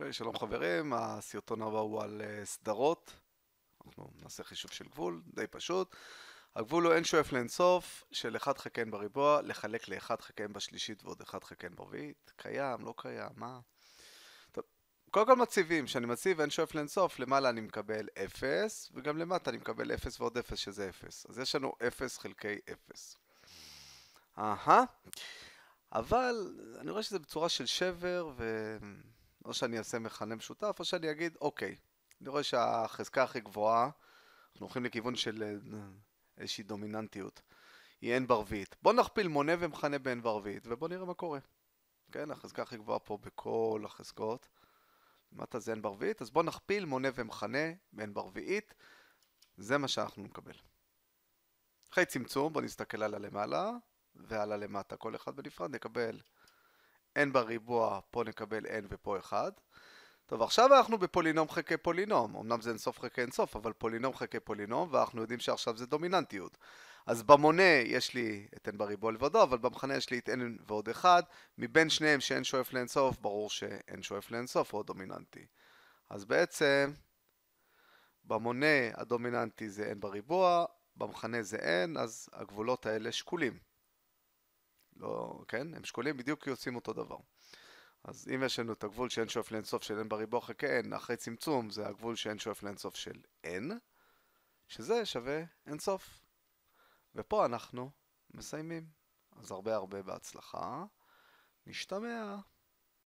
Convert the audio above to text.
אוקיי, שלום חברים, הסרטון הבא הוא על אה, סדרות. אנחנו נעשה חישוב של גבול, די פשוט. הגבול הוא אין שואף לאינסוף של 1 חלקי n בריבוע לחלק ל-1 חלקי n בשלישית ועוד 1 חלקי n ברביעית. קיים, לא קיים, מה? טוב, קודם כל מציבים, כשאני מציב n שואף לאינסוף, למעלה אני מקבל 0, וגם למטה אני מקבל 0 ועוד 0 שזה 0. אז יש לנו 0 חלקי 0. אהה. אבל אני רואה שזה בצורה של שבר, ו... או שאני אעשה מכנה משותף, או שאני אגיד, אוקיי, אני רואה שהחזקה הכי גבוהה, אנחנו הולכים לכיוון של אה, איזושהי דומיננטיות, היא n ברביעית. בוא נכפיל מונה ומכנה ב-n ברביעית, ובוא נראה מה קורה. כן, החזקה הכי גבוהה פה בכל החזקות. למטה זה n ברביעית, אז בוא נכפיל מונה ומכנה ב-n ברביעית, זה מה שאנחנו נקבל. אחרי צמצום, בוא נסתכל על הלמעלה ועל הלמטה, כל אחד בנפרד נקבל n בריבוע, פה נקבל n ופה 1. טוב, עכשיו אנחנו בפולינום חלקי פולינום. אמנם זה אינסוף חלקי אינסוף, אבל פולינום חלקי פולינום, ואנחנו יודעים שעכשיו זה דומיננטיות. אז במונה יש לי את n בריבוע לבדו, אבל במכנה יש לי את n ועוד 1. מבין שניהם ש-n שואף לאינסוף, ברור ש-n שואף לאינסוף הוא הדומיננטי. אז בעצם, במונה הדומיננטי זה n בריבוע, במכנה זה n, אז הגבולות האלה שקולים. לא, כן? הם שקולים בדיוק כי עושים אותו דבר. אז אם יש לנו את הגבול שאין שואף לאינסוף של n בריבוע חלקי n, אחרי צמצום זה הגבול שאין שואף לאינסוף של n, שזה שווה אינסוף. ופה אנחנו מסיימים. אז הרבה הרבה בהצלחה. נשתמע.